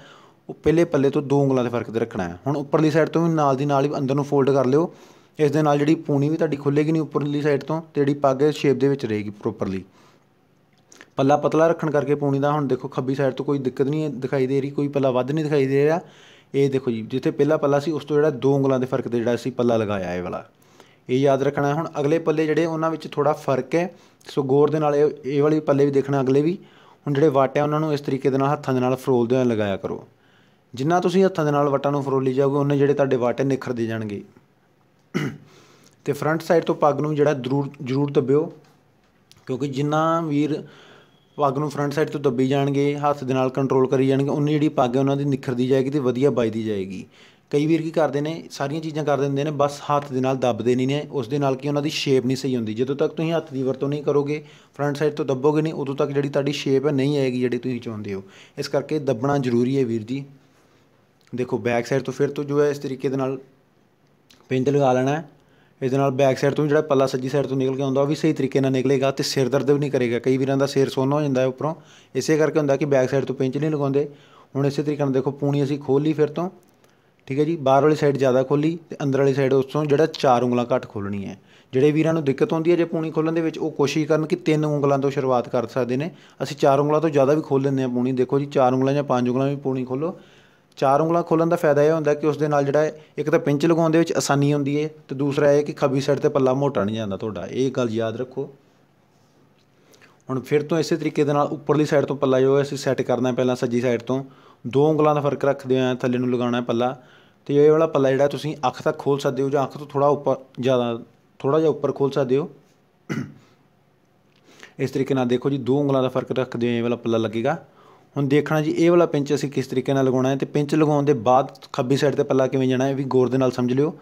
ਉਹ ਪਹਿਲੇ ਪੱਲੇ ਤੋਂ ਦੋ ਉਂਗਲਾਂ ਦੇ ਫਰਕ ਤੇ ਰੱਖਣਾ ਹੈ ਹੁਣ ਉੱਪਰਲੀ ਸਾਈਡ ਤੋਂ ਵੀ ਨਾਲ ਦੀ ਨਾਲ ਹੀ ਅੰਦਰ ਨੂੰ ਫੋਲਡ ਕਰ ਲਿਓ ਇਸ ਦੇ ਨਾਲ ਜਿਹੜੀ ਪੂਣੀ ਵੀ ਤੁਹਾਡੀ ਖੁੱਲੇਗੀ ਨਹੀਂ ਉੱਪਰਲੀ ਸਾਈਡ ਤੋਂ ਤੇ ਜਿਹੜੀ ਪੱਗ ਸ਼ੇਪ ਦੇ ਵਿੱਚ ਰਹੇਗੀ ਪ੍ਰੋਪਰਲੀ ਪੱਲਾ ਪਤਲਾ ਰੱਖਣ ਕਰਕੇ ਪੂਣੀ ਦਾ ਹੁਣ ਦੇਖੋ ਖੱਬੀ ਸਾਈਡ ਤੋਂ ਕੋਈ ਦਿੱਕਤ ਨਹੀਂ ਦਿਖਾਈ ਦੇ ਰਹੀ ਕੋਈ ਪੱਲਾ ਵੱਧ ਨਹੀਂ ਦਿਖਾਈ ਦੇ ਰਿਹਾ ਇਹ ਦੇਖੋ ਜੀ ਜਿੱਥੇ ਪਹਿਲਾ ਪੱਲਾ ਸੀ ਉਸ ਤੋਂ ਜਿਹੜਾ ਦੋ ਉਂਗਲਾਂ ਦੇ ਫਰਕ ਤੇ ਜਿਹੜਾ ਸੀ ਪੱਲਾ ਲਗਾਇਆ ਇਹ ਵਾਲਾ ਇਹ ਯਾਦ ਰੱਖਣਾ ਹੁਣ ਅਗਲੇ ਪੱਲੇ ਜਿਹੜੇ ਉਹਨਾਂ ਵਿੱਚ ਥੋੜਾ ਫਰਕ ਹੈ ਸੋ ਗੌਰ ਦੇ ਨਾਲ ਇਹ ਵਾਲੇ ਪੱਲੇ ਵੀ ਦੇਖਣਾ ਅਗਲੇ ਵੀ ਹੁਣ ਜਿਹੜੇ ਵਟ ਆ ਉਹਨਾਂ ਨੂੰ ਇਸ ਤਰੀਕੇ ਦੇ ਨਾਲ ਹੱਥਾਂ ਦੇ ਨਾਲ ਫਰੋਲਦੇ ਹੋਏ ਲਗਾਇਆ ਕਰੋ ਜਿੰਨਾ ਤੁਸੀਂ ਹੱਥਾਂ ਦੇ ਨਾਲ ਵਟਾਂ ਨੂੰ ਫਰੋਲੀ ਜਾਓਗੇ ਉਹਨੇ ਜਿਹੜੇ ਤੁਹਾਡੇ ਵਟ ਨਿਖਰਦੇ ਜਾਣਗੇ ਤੇ ਫਰੰਟ ਸਾਈਡ ਤੋਂ ਪੱਗ ਨੂੰ ਜਿਹੜਾ ਜ਼ਰੂਰ ਜ਼ਰੂਰ ਦੱਬਿਓ ਕਿਉਂਕਿ ਜਿੰਨਾ ਵੀਰ ਪੱਗ ਨੂੰ ਫਰੰਟ ਸਾਈਡ ਤੋਂ ਦੱਬੀ ਜਾਣਗੇ ਹੱਥ ਦੇ ਨਾਲ ਕੰਟਰੋਲ ਕਰੀ ਜਾਣਗੇ ਉਹਨਾਂ ਜਿਹੜੀ ਪੱਗ ਹੈ ਉਹਨਾਂ ਦੀ ਨਿਖਰਦੀ ਜਾਏਗੀ ਤੇ ਵਧੀਆ ਵੱਜਦੀ ਜਾਏਗੀ ਕਈ ਵੀਰ ਕੀ ਕਰਦੇ ਨੇ ਸਾਰੀਆਂ ਚੀਜ਼ਾਂ ਕਰ ਦਿੰਦੇ ਨੇ ਬਸ ਹੱਥ ਦੇ ਨਾਲ ਦੱਬਦੇ ਨਹੀਂ ਨੇ ਉਸ ਦੇ ਨਾਲ ਕੀ ਉਹਨਾਂ ਦੀ ਸ਼ੇਪ ਨਹੀਂ ਸਹੀ ਹੁੰਦੀ ਜਦੋਂ ਤੱਕ ਤੁਸੀਂ ਹੱਥ ਦੀ ਵਰਤੋਂ ਨਹੀਂ ਕਰੋਗੇ ਫਰੰਟ ਸਾਈਡ ਤੋਂ ਦੱਬੋਗੇ ਨਹੀਂ ਉਦੋਂ ਤੱਕ ਜਿਹੜੀ ਤੁਹਾਡੀ ਸ਼ੇਪ ਹੈ ਨਹੀਂ ਆਏਗੀ ਜਿਹੜੀ ਤੁਸੀਂ ਚਾਹੁੰਦੇ ਹੋ ਇਸ ਕਰਕੇ ਦੱਬਣਾ ਜ਼ਰੂਰੀ ਹੈ ਵੀਰ ਜੀ ਦੇਖੋ ਬੈਕ ਸਾਈਡ ਤੋਂ ਫਿਰ ਤੋਂ ਜੋ ਹੈ ਇਸ ਤਰੀਕੇ ਦੇ ਨਾਲ ਪਿੰਜ ਲਗਾ ਲੈਣਾ ਇਹਦੇ ਨਾਲ ਬੈਕ ਸਾਈਡ ਤੋਂ ਜਿਹੜਾ ਪੱਲਾ ਸੱਜੀ ਸਾਈਡ ਤੋਂ ਨਿਕਲ ਕੇ ਆਉਂਦਾ ਉਹ ਵੀ ਸਹੀ ਤਰੀਕੇ ਨਾਲ ਨਿਕਲੇਗਾ ਤੇ ਸਿਰ ਦਰਦ ਵੀ ਨਹੀਂ ਕਰੇਗਾ ਕਈ ਵੀਰਾਂ ਦਾ ਸਿਰ ਸੋਨਾ ਹੋ ਜਾਂਦਾ ਹੈ ਉੱਪਰੋਂ ਇਸੇ ਕਰਕੇ ਹੁੰਦਾ ਕਿ ਬੈਕ ਸਾਈਡ ਤੋਂ ਪਿੰਚ ਨਹੀਂ ਲਗਾਉਂਦੇ ਹੁਣ ਇਸੇ ਤਰੀਕੇ ਨਾਲ ਦੇਖੋ ਪੂਣੀ ਅਸੀਂ ਖੋਲ ਲਈ ਫਿਰ ਤੋਂ ਠੀਕ ਹੈ ਜੀ ਬਾਹਰ ਵਾਲੀ ਸਾਈਡ ਜ਼ਿਆਦਾ ਖੋਲੀ ਤੇ ਅੰਦਰ ਵਾਲੀ ਸਾਈਡ ਉਸ ਤੋਂ ਜਿਹੜਾ ਚਾਰ ਉਂਗਲਾਂ ਘੱਟ ਖੋਲਣੀ ਹੈ ਜਿਹੜੇ ਵੀਰਾਂ ਨੂੰ ਦਿੱਕਤ ਆਉਂਦੀ ਹੈ ਜੇ ਪੂਣੀ ਖੋਲਣ ਦੇ ਵਿੱਚ ਉਹ ਕੋਸ਼ਿਸ਼ ਕਰਨ ਕਿ ਤਿੰਨ ਉਂਗਲਾਂ ਤੋਂ ਸ਼ੁਰੂਆਤ ਕਰ ਸਕਦੇ ਨੇ ਅਸੀਂ ਚਾਰ ਉਂਗਲਾਂ ਤੋਂ ਜ਼ਿਆਦਾ ਵੀ ਖੋਲ ਲੈਂਦੇ ਆ ਪੂਣੀ ਦੇਖੋ ਜੀ ਚਾਰ ਉਂਗਲਾਂ ਜਾਂ ਪੰਜ ਉਂਗਲਾਂ ਵੀ ਪੂਣੀ ਖੋਲੋ ਚਾਰ ਉਂਗਲਾਂ ਖੋਲਣ ਦਾ ਫਾਇਦਾ ਇਹ ਹੁੰਦਾ ਕਿ ਉਸ ਦੇ ਨਾਲ ਜਿਹੜਾ ਇੱਕ ਤਾਂ ਪਿੰਚ ਲਗਾਉਣ ਦੇ ਵਿੱਚ ਆਸਾਨੀ ਹੁੰਦੀ ਹੈ ਤੇ ਦੂਸਰਾ ਇਹ ਕਿ ਖੱਬੀ ਸਾਈਡ ਤੇ ਪੱਲਾ ਮੋਟਾ ਨਹੀਂ ਜਾਂਦਾ ਤੁਹਾਡਾ ਇਹ ਗੱਲ ਯਾਦ ਰੱਖੋ ਹੁਣ ਫਿਰ ਤੋਂ ਇਸੇ ਤਰੀਕੇ ਦੇ ਨਾਲ ਉੱਪਰਲੀ ਸਾਈਡ ਤੋਂ ਪੱਲਾ ਜੋ ਅਸੀਂ ਸੈੱਟ ਕਰਨਾ ਪਹਿਲਾਂ ਸੱਜੀ ਸਾਈਡ ਤੋਂ ਦੋ ਉਂਗਲਾਂ ਦਾ ਫਰਕ ਰੱਖਦੇ ਹਾਂ ਥੱਲੇ ਨੂੰ ਲਗਾਉਣਾ ਹੈ ਪੱਲਾ ਤੇ ਇਹ ਵਾਲਾ ਪੱਲਾ ਜਿਹੜਾ ਤੁਸੀਂ ਅੱਖ ਤੱਕ ਖੋਲ ਸਕਦੇ ਹੋ ਜਾਂ ਅੱਖ ਤੋਂ ਥੋੜਾ ਉੱਪਰ ਜ਼ਿਆਦਾ ਥੋੜਾ ਜਿਹਾ ਉੱਪਰ ਖੋਲ ਸਕਦੇ ਹੋ ਇਸ ਤਰੀਕੇ ਨਾਲ ਦੇਖੋ ਜੀ ਦੋ ਉਂਗਲਾਂ ਦਾ ਫਰਕ ਰੱਖਦੇ ਹੋ ਇਹ ਵਾਲਾ ਪੱਲਾ ਲੱਗੇਗਾ ਹੁਣ ਦੇਖਣਾ ਜੀ ਇਹ ਵਾਲਾ ਪਿੰਚ ਅਸੀਂ ਕਿਸ ਤਰੀਕੇ ਨਾਲ ਲਗਾਉਣਾ ਹੈ ਤੇ ਪਿੰਚ ਲਗਾਉਣ ਦੇ ਬਾਅਦ ਖੱਬੀ ਸਾਈਡ ਤੇ ਪੱਲਾ ਕਿਵੇਂ ਜਾਣਾ ਹੈ ਵੀ ਗੌਰ ਦੇ ਨਾਲ ਸਮਝ ਲਿਓ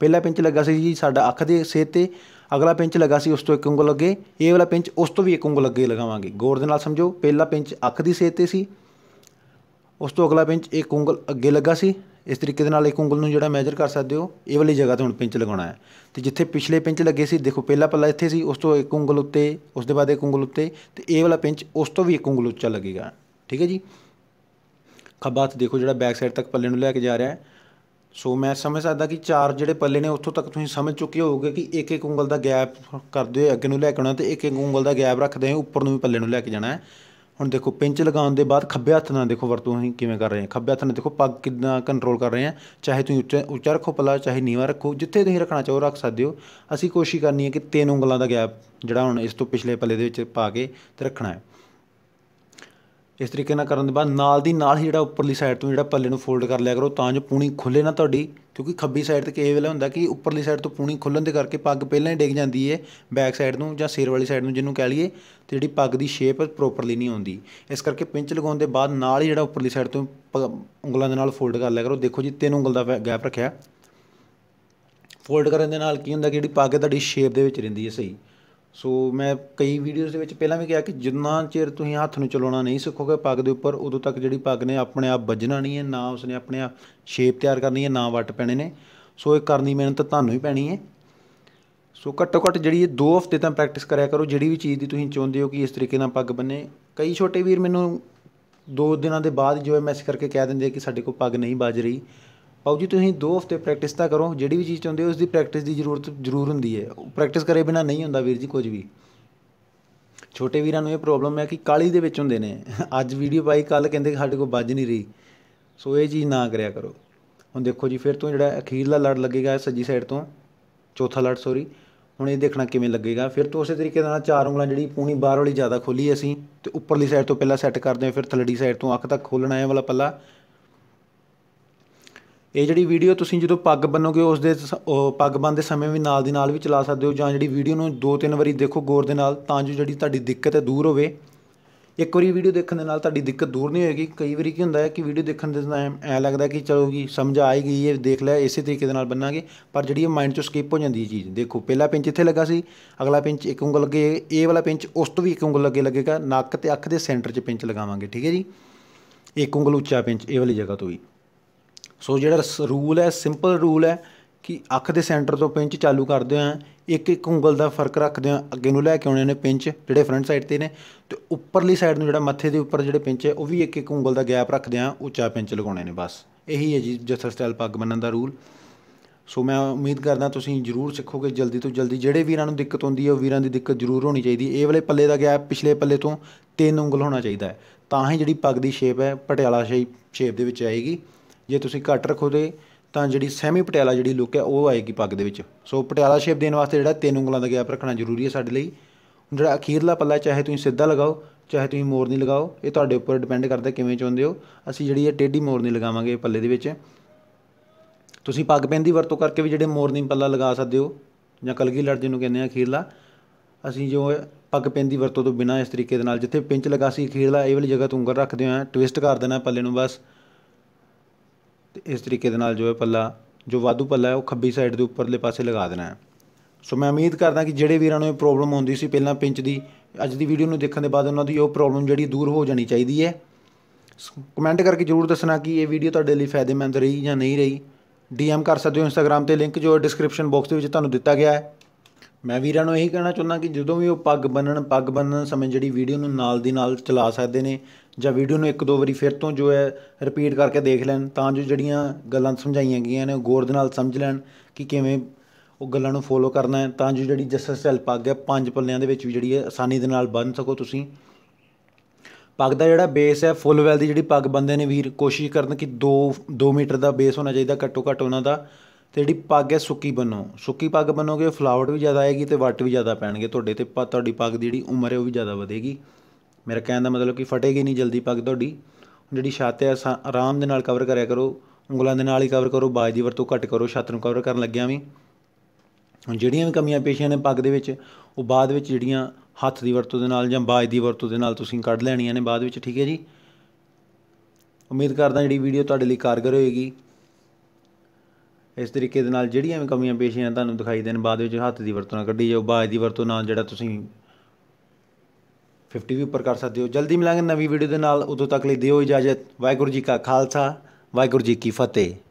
ਪਹਿਲਾ ਪਿੰਚ ਲੱਗਾ ਸੀ ਜੀ ਸਾਡਾ ਅੱਖ ਦੇ ਸਿਰ ਤੇ ਅਗਲਾ ਪਿੰਚ ਲੱਗਾ ਸੀ ਉਸ ਤੋਂ ਇੱਕ ਉਂਗਲ ਅੱਗੇ ਇਹ ਵਾਲਾ ਪਿੰਚ ਉਸ ਤੋਂ ਵੀ ਇੱਕ ਉਂਗਲ ਅੱਗੇ ਲਗਾਵਾਂਗੇ ਗੌਰ ਦੇ ਨਾਲ ਸਮਝੋ ਪਹਿਲਾ ਪਿੰਚ ਅੱਖ ਦੀ ਸਿਰ ਤੇ ਸੀ ਉਸ ਤੋਂ ਅਗਲਾ ਪਿੰਚ ਇੱਕ ਉਂਗਲ ਅੱਗੇ ਲੱਗਾ ਸੀ ਇਸ ਤਰੀਕੇ ਦੇ ਨਾਲ ਇੱਕ ਉਂਗਲ ਨੂੰ ਜਿਹੜਾ ਮੈਜ਼ਰ ਕਰ ਸਕਦੇ ਹੋ ਇਹ ਵਾਲੀ ਜਗ੍ਹਾ ਤੇ ਹੁਣ ਪਿੰਚ ਲਗਾਉਣਾ ਹੈ ਤੇ ਜਿੱਥੇ ਪਿਛਲੇ ਪਿੰਚ ਲੱਗੇ ਸੀ ਦੇਖੋ ਪਹਿਲਾ ਪੱਲਾ ਇੱਥੇ ਸੀ ਉਸ ਤੋਂ ਇੱਕ ਉਂਗਲ ਉੱਤੇ ਉਸ ਦੇ ਬਾਅਦ ਇੱਕ ਉਂਗਲ ਉੱਤੇ ਤੇ ਇਹ ਵਾਲਾ ਪਿੰਚ ਉਸ ਤੋਂ ਵੀ ਇੱਕ ਉਂਗਲ ਉੱਚਾ ਲੱਗੇਗਾ ਠੀਕ ਹੈ ਜੀ ਖੱਬਾ ਹੱਥ ਦੇਖੋ ਜਿਹੜਾ ਬੈਕ ਸਾਈਡ ਤੱਕ ਪੱਲੇ ਨੂੰ ਲੈ ਕੇ ਜਾ ਰਿਹਾ ਹੈ ਸੋ ਮੈਂ ਸਮਝ ਸਕਦਾ ਕਿ ਚਾਰ ਜਿਹੜੇ ਪੱਲੇ ਨੇ ਉੱਥੋਂ ਤੱਕ ਤੁਸੀਂ ਸਮਝ ਚੁੱਕੇ ਹੋਵੋਗੇ ਕਿ ਇੱਕ ਇੱਕ ਉਂਗਲ ਦਾ ਗੈਪ ਕਰਦੇ ਹੋਏ ਅੱਗੇ ਨੂੰ ਲੈ ਕੇ ਆਉਣਾ ਤੇ ਇੱਕ ਇੱਕ ਉਂਗਲ ਦਾ ਗੈਪ ਰੱਖਦੇ ਹੋਏ ਉੱਪਰ ਨੂੰ ਵੀ ਪੱਲੇ ਨੂੰ ਲੈ ਕੇ ਜਾਣਾ ਹੈ ਹੁਣ ਦੇਖੋ ਪਿੰਚ ਲਗਾਉਣ ਦੇ ਬਾਅਦ ਖੱਬੇ ਹੱਥ ਨਾਲ ਦੇਖੋ ਵਰਤੋਂ ਅਸੀਂ ਕਿਵੇਂ ਕਰ ਰਹੇ ਹਾਂ ਖੱਬੇ ਹੱਥ ਨਾਲ ਦੇਖੋ ਪੱਗ ਕਿਦਾਂ ਕੰਟਰੋਲ ਕਰ ਰਹੇ ਹਾਂ ਚਾਹੇ ਤੁਸੀਂ ਉੱਚਾ ਉੱਚਾ ਰੱਖੋ ਪੱਲਾ ਚਾਹੇ ਨੀਵਾਂ ਰੱਖੋ ਜਿੱਥੇ ਤੁਸੀਂ ਰੱਖਣਾ ਚਾਹੋ ਰੱਖ ਸਕਦੇ ਹੋ ਅਸੀਂ ਕੋਸ਼ਿਸ਼ ਕਰਨੀ ਹੈ ਕਿ ਤਿੰਨ ਉਂਗਲਾਂ ਦਾ ਗੈਪ ਜਿਹੜਾ ਹੁਣ ਇਸ ਤੋਂ ਪਿਛਲੇ ਪੱਲੇ ਦੇ ਵਿੱਚ ਪਾ ਕੇ ਤੇ ਰੱਖਣਾ ਹੈ ਇਸ ਤਰੀਕੇ ਨਾਲ ਕਰਨ ਦੇ ਬਾਅਦ ਨਾਲ ਦੀ ਨਾਲ ਹੀ ਜਿਹੜਾ ਉੱਪਰਲੀ ਸਾਈਡ ਤੋਂ ਜਿਹੜਾ ਪੱਲੇ ਨੂੰ ਫੋਲਡ ਕਰ ਲਿਆ ਕਰੋ ਤਾਂ ਜੋ ਪੂਣੀ ਖੁੱਲੇ ਨਾ ਤੁਹਾਡੀ ਕਿਉਂਕਿ ਖੱਬੀ ਸਾਈਡ ਤੇ ਕੇਵਲ ਵੇਲੇ ਹੁੰਦਾ ਕਿ ਉੱਪਰਲੀ ਸਾਈਡ ਤੋਂ ਪੂਣੀ ਖੁੱਲਣ ਦੇ ਕਰਕੇ ਪੱਗ ਪਹਿਲਾਂ ਹੀ ਡਿੱਗ ਜਾਂਦੀ ਏ ਬੈਕ ਸਾਈਡ ਨੂੰ ਜਾਂ ਸਿਰ ਵਾਲੀ ਸਾਈਡ ਨੂੰ ਜਿਹਨੂੰ ਕਹ ਲਈਏ ਤੇ ਜਿਹੜੀ ਪੱਗ ਦੀ ਸ਼ੇਪ ਪ੍ਰੋਪਰਲੀ ਨਹੀਂ ਹੁੰਦੀ ਇਸ ਕਰਕੇ ਪਿੰਚ ਲਗਾਉਣ ਦੇ ਬਾਅਦ ਨਾਲ ਹੀ ਜਿਹੜਾ ਉੱਪਰਲੀ ਸਾਈਡ ਤੋਂ ਉਂਗਲਾਂ ਦੇ ਨਾਲ ਫੋਲਡ ਕਰ ਲਿਆ ਕਰੋ ਦੇਖੋ ਜੀ ਤਿੰਨ ਉਂਗਲ ਦਾ ਗੈਪ ਰੱਖਿਆ ਫੋਲਡ ਕਰਨ ਦੇ ਨਾਲ ਕੀ ਹੁੰਦਾ ਕਿ ਜਿਹੜੀ ਪੱਗ ਤੁਹਾਡੀ ਸ਼ੇਪ ਦੇ ਵਿੱਚ ਰਹਿੰਦੀ ਏ ਸਹੀ ਸੋ ਮੈਂ ਕਈ ਵੀਡੀਓਜ਼ ਦੇ ਵਿੱਚ ਪਹਿਲਾਂ ਵੀ ਕਿਹਾ ਕਿ ਜਿੰਨਾ ਚਿਰ ਤੁਸੀਂ ਹੱਥ ਨੂੰ ਚਲਾਉਣਾ ਨਹੀਂ ਸਿੱਖੋਗੇ ਪੱਗ ਦੇ ਉੱਪਰ ਉਦੋਂ ਤੱਕ ਜਿਹੜੀ ਪੱਗ ਨੇ ਆਪਣੇ ਆਪ ਵੱਜਣਾ ਨਹੀਂ ਹੈ ਨਾ ਉਸਨੇ ਆਪਣੇ ਆਪ ਸ਼ੇਪ ਤਿਆਰ ਕਰਨੀ ਹੈ ਨਾ ਵੱਟ ਪੈਣੇ ਨੇ ਸੋ ਇਹ ਕਰਨੀ ਮਿਹਨਤ ਤੁਹਾਨੂੰ ਹੀ ਪੈਣੀ ਹੈ ਸੋ ਘੱਟੋ ਘੱਟ ਜਿਹੜੀ ਇਹ 2 ਹਫ਼ਤੇ ਤਾਂ ਪ੍ਰੈਕਟਿਸ ਕਰਿਆ ਕਰੋ ਜਿਹੜੀ ਵੀ ਚੀਜ਼ ਦੀ ਤੁਸੀਂ ਚਾਹੁੰਦੇ ਹੋ ਕਿ ਇਸ ਤਰੀਕੇ ਨਾਲ ਪੱਗ ਬੰਨੇ ਕਈ ਛੋਟੇ ਵੀਰ ਮੈਨੂੰ 2 ਦਿਨਾਂ ਦੇ ਬਾਅਦ ਜੋ ਮੈਸੇਜ ਕਰਕੇ ਕਹਿ ਦਿੰਦੇ ਕਿ ਸਾਡੇ ਕੋਲ ਪੱਗ ਨਹੀਂ ਵੱਜ ਰਹੀ ਬਾਊ ਜੀ ਤੁਸੀਂ 2 ਹਫ਼ਤੇ ਪ੍ਰੈਕਟਿਸ ਤਾਂ ਕਰੋ ਜਿਹੜੀ ਵੀ ਚੀਜ਼ ਚਾਹੁੰਦੇ ਹੋ ਉਸ ਦੀ ਪ੍ਰੈਕਟਿਸ ਦੀ ਜ਼ਰੂਰਤ ਜ਼ਰੂਰ ਹੁੰਦੀ ਹੈ ਪ੍ਰੈਕਟਿਸ ਕਰੇ ਬਿਨਾ ਨਹੀਂ ਹੁੰਦਾ ਵੀਰ ਜੀ ਕੁਝ ਵੀ ਛੋਟੇ ਵੀਰਾਂ ਨੂੰ ਇਹ ਪ੍ਰੋਬਲਮ ਹੈ ਕਿ ਕਾਲੀ ਦੇ ਵਿੱਚ ਹੁੰਦੇ ਨੇ ਅੱਜ ਵੀਡੀਓ ਪਾਈ ਕੱਲ ਕਹਿੰਦੇ ਸਾਡੇ ਕੋਲ ਵੱਜ ਨਹੀਂ ਰਹੀ ਸੋ ਇਹ ਚੀਜ਼ ਨਾ ਕਰਿਆ ਕਰੋ ਹੁਣ ਦੇਖੋ ਜੀ ਫਿਰ ਤੋਂ ਜਿਹੜਾ ਅਖੀਰਲਾ ਲੜ ਲੱਗੇਗਾ ਸੱਜੀ ਸਾਈਡ ਤੋਂ ਚੌਥਾ ਲੜ ਸੌਰੀ ਹੁਣ ਇਹ ਦੇਖਣਾ ਕਿਵੇਂ ਲੱਗੇਗਾ ਫਿਰ ਤੋਂ ਉਸੇ ਤਰੀਕੇ ਨਾਲ ਚਾਰ ਉਂਗਲਾਂ ਜਿਹੜੀ ਪੂਣੀ ਬਾਹਰ ਵਾਲੀ ਜ਼ਿਆਦਾ ਖੋਲੀ ਅਸੀਂ ਤੇ ਉੱਪਰਲੀ ਸਾਈਡ ਤੋਂ ਪਹਿਲਾਂ ਸੈੱਟ ਕਰਦੇ ਹਾਂ ਫਿਰ ਥਲੜੀ ਸਾਈਡ ਤੋਂ ਅੱਖ ਤੱਕ ਖੋਲਣਾ ਹੈ ਵਾਲਾ ਪੱਲਾ ਇਹ ਜਿਹੜੀ ਵੀਡੀਓ ਤੁਸੀਂ ਜਦੋਂ ਪੱਗ ਬੰਨੋਗੇ ਉਸ ਦੇ ਪੱਗ ਬੰਨਦੇ ਸਮੇਂ ਵੀ ਨਾਲ ਦੀ ਨਾਲ ਵੀ ਚਲਾ ਸਕਦੇ ਹੋ ਜਾਂ ਜਿਹੜੀ ਵੀਡੀਓ ਨੂੰ ਦੋ ਤਿੰਨ ਵਾਰੀ ਦੇਖੋ ਗੌਰ ਦੇ ਨਾਲ ਤਾਂ ਜੋ ਜਿਹੜੀ ਤੁਹਾਡੀ ਦਿੱਕਤ ਹੈ ਦੂਰ ਹੋਵੇ ਇੱਕ ਵਾਰੀ ਵੀਡੀਓ ਦੇਖਣ ਦੇ ਨਾਲ ਤੁਹਾਡੀ ਦਿੱਕਤ ਦੂਰ ਨਹੀਂ ਹੋਏਗੀ ਕਈ ਵਾਰੀ ਕੀ ਹੁੰਦਾ ਹੈ ਕਿ ਵੀਡੀਓ ਦੇਖਣ ਦੇ ਟਾਈਮ ਐ ਲੱਗਦਾ ਕਿ ਚਲੋ ਜੀ ਸਮਝ ਆ ਹੀ ਗਈ ਇਹ ਦੇਖ ਲਿਆ ਇਸੇ ਤਰੀਕੇ ਦੇ ਨਾਲ ਬੰਨਾਂਗੇ ਪਰ ਜਿਹੜੀ ਇਹ ਮਾਈਂਡ ਚੋਂ ਸਕਿਪ ਹੋ ਜਾਂਦੀ ਹੈ ਚੀਜ਼ ਦੇਖੋ ਪਹਿਲਾ ਪਿੰਚ ਇੱਥੇ ਲੱਗਾ ਸੀ ਅਗਲਾ ਪਿੰਚ ਇੱਕ ਉਂਗਲ ਅੱਗੇ ਇਹ ਵਾਲਾ ਪਿੰਚ ਉਸ ਤੋਂ ਵੀ ਇੱਕ ਉਂਗਲ ਅੱਗੇ ਲੱਗੇਗਾ ਨੱਕ ਤੇ ਅੱਖ ਦੇ ਸੈਂਟਰ 'ਚ ਪਿੰਚ ਲਗਾਵਾਂਗੇ ਠੀਕ ਹੈ ਜੀ ਇੱਕ ਉਂਗਲ ਉੱਚਾ ਪਿੰਚ ਇਹ ਵਾਲੀ ਜਗ੍ਹਾ ਤੋਂ ਵੀ ਸੋ ਜਿਹੜਾ ਰੂਲ ਹੈ ਸਿੰਪਲ ਰੂਲ ਹੈ ਕਿ ਅੱਖ ਦੇ ਸੈਂਟਰ ਤੋਂ ਪਿੰਚ ਚਾਲੂ ਕਰਦੇ ਹਾਂ ਇੱਕ ਇੱਕ ਉਂਗਲ ਦਾ ਫਰਕ ਰੱਖਦੇ ਹਾਂ ਅੱਗੇ ਨੂੰ ਲੈ ਕੇ ਆਉਣੇ ਨੇ ਪਿੰਚ ਜਿਹੜੇ ਫਰੰਟ ਸਾਈਡ ਤੇ ਨੇ ਤੇ ਉੱਪਰਲੀ ਸਾਈਡ ਨੂੰ ਜਿਹੜਾ ਮੱਥੇ ਦੇ ਉੱਪਰ ਜਿਹੜੇ ਪਿੰਚ ਹੈ ਉਹ ਵੀ ਇੱਕ ਇੱਕ ਉਂਗਲ ਦਾ ਗੈਪ ਰੱਖਦੇ ਹਾਂ ਉੱਚਾ ਪਿੰਚ ਲਗਾਉਣੇ ਨੇ ਬਸ ਇਹੀ ਹੈ ਜੀ ਜਥਰ ਸਟਾਈਲ ਪੱਗ ਬੰਨਣ ਦਾ ਰੂਲ ਸੋ ਮੈਂ ਉਮੀਦ ਕਰਦਾ ਤੁਸੀਂ ਜਰੂਰ ਸਿੱਖੋਗੇ ਜਲਦੀ ਤੋਂ ਜਲਦੀ ਜਿਹੜੇ ਵੀਰਾਂ ਨੂੰ ਦਿੱਕਤ ਹੁੰਦੀ ਹੈ ਉਹ ਵੀਰਾਂ ਦੀ ਦਿੱਕਤ ਜਰੂਰ ਹੋਣੀ ਚਾਹੀਦੀ ਇਹ ਵਾਲੇ ਪੱਲੇ ਦਾ ਗੈਪ ਪਿਛਲੇ ਪੱਲੇ ਤੋਂ ਤਿੰਨ ਉਂਗਲ ਹੋਣਾ ਚਾਹੀਦਾ ਹੈ ਤਾਂ ਹੀ ਜਿਹੜੀ ਪੱਗ ਦੀ ਸ਼ੇਪ ਹੈ ਪਟਿਆਲਾ ਸ਼ੇਪ ਦੇ ਵਿੱਚ ਆਏਗੀ ਜੇ ਤੁਸੀਂ ਘੱਟ ਰੱਖੋਦੇ ਤਾਂ ਜਿਹੜੀ ਸੈਮੀ ਪਟਿਆਲਾ ਜਿਹੜੀ ਲੁੱਕ ਹੈ ਉਹ ਆਏਗੀ ਪੱਗ ਦੇ ਵਿੱਚ ਸੋ ਪਟਿਆਲਾ ਸ਼ੇਪ ਦੇਣ ਵਾਸਤੇ ਜਿਹੜਾ ਤਿੰਨ ਉਂਗਲਾਂ ਦਾ ਗੈਪ ਰੱਖਣਾ ਜ਼ਰੂਰੀ ਹੈ ਸਾਡੇ ਲਈ ਜਿਹੜਾ ਅਖੀਰਲਾ ਪੱਲਾ ਚਾਹੇ ਤੁਸੀਂ ਸਿੱਧਾ ਲਗਾਓ ਚਾਹੇ ਤੁਸੀਂ ਮੋਰਨੀ ਲਗਾਓ ਇਹ ਤੁਹਾਡੇ ਉੱਪਰ ਡਿਪੈਂਡ ਕਰਦਾ ਕਿਵੇਂ ਚਾਹੁੰਦੇ ਹੋ ਅਸੀਂ ਜਿਹੜੀ ਇਹ ਟੇਢੀ ਮੋਰਨੀ ਲਗਾਵਾਂਗੇ ਪੱਲੇ ਦੇ ਵਿੱਚ ਤੁਸੀਂ ਪੱਗ ਪੈਨ ਦੀ ਵਰਤੋਂ ਕਰਕੇ ਵੀ ਜਿਹੜੇ ਮੋਰਨੀ ਪੱਲਾ ਲਗਾ ਸਕਦੇ ਹੋ ਜਾਂ ਕਲਗੀ ਲੜ ਜਿਹਨੂੰ ਕਹਿੰਦੇ ਆ ਅਖੀਰਲਾ ਅਸੀਂ ਜੋ ਪੱਗ ਪੈਨ ਦੀ ਵਰਤੋਂ ਤੋਂ ਬਿਨਾ ਇਸ ਤਰੀਕੇ ਦੇ ਨਾਲ ਜਿੱਥੇ ਪਿੰਚ ਲਗਾ ਸੀ ਅਖੀਰਲਾ ਇਹ ਵਾਲੀ ਜਗ੍ਹਾ ਤੋਂ ਉਂਗਲ ਰੱਖਦੇ ਹਾਂ ਟਵਿਸਟ ਕਰ ਦੇਣਾ ਪੱਲੇ ਨੂੰ ਬਸ ਤੇ ਇਸ ਤਰੀਕੇ ਦੇ ਨਾਲ ਜੋ ਹੈ ਪੱਲਾ ਜੋ ਵਾਧੂ ਪੱਲਾ ਹੈ ਉਹ ਖੱਬੀ ਸਾਈਡ ਦੇ ਉੱਪਰਲੇ ਪਾਸੇ ਲਗਾ ਦੇਣਾ ਹੈ ਸੋ ਮੈਂ ਉਮੀਦ ਕਰਦਾ ਕਿ ਜਿਹੜੇ ਵੀਰਾਂ ਨੂੰ ਇਹ ਪ੍ਰੋਬਲਮ ਹੁੰਦੀ ਸੀ ਪਹਿਲਾਂ ਪਿੰਚ ਦੀ ਅੱਜ ਦੀ ਵੀਡੀਓ ਨੂੰ ਦੇਖਣ ਦੇ ਬਾਅਦ ਉਹਨਾਂ ਦੀ ਉਹ ਪ੍ਰੋਬਲਮ ਜਿਹੜੀ ਦੂਰ ਹੋ ਜਾਣੀ ਚਾਹੀਦੀ ਹੈ ਕਮੈਂਟ ਕਰਕੇ ਜ਼ਰੂਰ ਦੱਸਣਾ ਕਿ ਇਹ ਵੀਡੀਓ ਤੁਹਾਡੇ ਲਈ ਫਾਇਦੇਮੰਦ ਰਹੀ ਜਾਂ ਨਹੀਂ ਰਹੀ ਡੀਐਮ ਕਰ ਸਕਦੇ ਹੋ ਇੰਸਟਾਗ੍ਰam ਤੇ ਲਿੰਕ ਜੋ ਡਿਸਕ੍ਰਿਪਸ਼ਨ ਬਾਕਸ ਦੇ ਵਿੱਚ ਤੁਹਾਨੂੰ ਦਿੱਤਾ ਗਿਆ ਹੈ ਮੈਂ ਵੀਰਾਂ ਨੂੰ ਇਹੀ ਕਹਿਣਾ ਚਾਹੁੰਦਾ ਕਿ ਜਦੋਂ ਵੀ ਉਹ ਪੱਗ ਬੰਨਣ ਪੱਗ ਬੰਨਣ ਸਮੇਂ ਜਿਹੜੀ ਵੀਡੀਓ ਨੂੰ ਨਾਲ ਦੀ ਨਾਲ ਚਲਾ ਸਕਦੇ ਨੇ ਜਾਂ ਵੀਡੀਓ ਨੂੰ ਇੱਕ ਦੋ ਵਾਰੀ ਫਿਰ ਤੋਂ ਜੋ ਹੈ ਰਿਪੀਟ ਕਰਕੇ ਦੇਖ ਲੈਣ ਤਾਂ ਜੋ ਜਿਹੜੀਆਂ ਗੱਲਾਂ ਸਮਝਾਈਆਂ ਗਈਆਂ ਨੇ ਉਹ ਗੌਰ ਦੇ ਨਾਲ ਸਮਝ ਲੈਣ ਕਿ ਕਿਵੇਂ ਉਹ ਗੱਲਾਂ ਨੂੰ ਫੋਲੋ ਕਰਨਾ ਹੈ ਤਾਂ ਜੋ ਜਿਹੜੀ ਜਸਟਿਸ ਸੈਲ ਪੱਗ ਹੈ ਪੰਜ ਪੱਲਿਆਂ ਦੇ ਵਿੱਚ ਵੀ ਜਿਹੜੀ ਹੈ ਆਸਾਨੀ ਦੇ ਨਾਲ ਬੰਨ ਸਕੋ ਤੁਸੀਂ ਪੱਗ ਦਾ ਜਿਹੜਾ ਬੇਸ ਹੈ ਫੁੱਲ ਵੈਲ ਦੀ ਜਿਹੜੀ ਪੱਗ ਬੰਦੇ ਨੇ ਵੀਰ ਕੋਸ਼ਿਸ਼ ਕਰਨ ਕਿ 2 2 ਮੀਟਰ ਦਾ ਬੇਸ ਹੋਣਾ ਚਾਹੀਦਾ ਘੱਟੋ ਘੱਟ ਉਹਨਾਂ ਦਾ ਤੇ ਜਿਹੜੀ ਪੱਗ ਹੈ ਸੁੱਕੀ ਬਨੋ ਸੁੱਕੀ ਪੱਗ ਬਨੋਗੇ ਫਲਾਵਟ ਵੀ ਜ਼ਿਆਦਾ ਆਏਗੀ ਤੇ ਵੱਟ ਵੀ ਜ਼ਿਆਦਾ ਪੈਣਗੇ ਤੁਹਾਡੇ ਤੇ ਤੁਹਾਡੀ ਪੱਗ ਦੀ ਜਿਹੜੀ ਉਮਰ ਹੈ ਉਹ ਵੀ ਜ਼ਿਆਦਾ ਵਧੇਗੀ ਮੇਰਾ ਕਹਿਣ ਦਾ ਮਤਲਬ ਕਿ ਫਟੇਗੀ ਨਹੀਂ ਜਲਦੀ ਪੱਗ ਤੁਹਾਡੀ ਜਿਹੜੀ ਛੱਤ ਹੈ ਆਰਾਮ ਦੇ ਨਾਲ ਕਵਰ ਕਰਿਆ ਕਰੋ ਉਂਗਲਾਂ ਦੇ ਨਾਲ ਹੀ ਕਵਰ ਕਰੋ ਬਾਜ ਦੀ ਵਰਤੋਂ ਘੱਟ ਕਰੋ ਛੱਤ ਨੂੰ ਕਵਰ ਕਰਨ ਲੱਗਿਆਂ ਵੀ ਹੁਣ ਜਿਹੜੀਆਂ ਵੀ ਕਮੀਆਂ ਪੇਸ਼ੀਆਂ ਨੇ ਪੱਗ ਦੇ ਵਿੱਚ ਉਹ ਬਾਅਦ ਵਿੱਚ ਜਿਹੜੀਆਂ ਹੱਥ ਦੀ ਵਰਤੋਂ ਦੇ ਨਾਲ ਜਾਂ ਬਾਜ ਦੀ ਵਰਤੋਂ ਦੇ ਨਾਲ ਤੁਸੀਂ ਕੱਢ ਲੈਣੀਆਂ ਨੇ ਬਾਅਦ ਵਿੱਚ ਠੀਕ ਹੈ ਜੀ ਉਮੀਦ ਕਰਦਾ ਜਿਹੜੀ ਵੀਡੀਓ ਤੁਹਾਡੇ ਲਈ ਕਾਰਗਰ ਹੋਏਗੀ ਇਸ ਤਰੀਕੇ ਦੇ ਨਾਲ ਜਿਹੜੀਆਂ ਵੀ ਕਮੀਆਂ ਪੇਸ਼ੀਆਂ ਤੁਹਾਨੂੰ ਦਿਖਾਈ ਦੇਣ ਬਾਅਦ ਵਿੱਚ ਹੱਥ ਦੀ ਵਰਤੋਂ ਨਾਲ ਕੱਢੀ ਜਾਓ ਬਾਜ ਦੀ ਵਰਤੋਂ ਨਾਲ ਜਿਹੜਾ ਤੁਸੀਂ 50 ਵੀ ਉੱਪਰ ਕਰ ਸਕਦੇ ਹੋ ਜਲਦੀ ਮਿਲਾਂਗੇ ਨਵੀਂ ਵੀਡੀਓ ਦੇ ਨਾਲ ਉਦੋਂ ਤੱਕ ਲਈ ਦਿਓ ਇਜਾਜ਼ਤ ਵਾਹਿਗੁਰੂ ਜੀ ਕਾ ਖਾਲਸਾ ਵਾਹਿਗੁਰੂ ਜੀ ਕੀ ਫਤਿਹ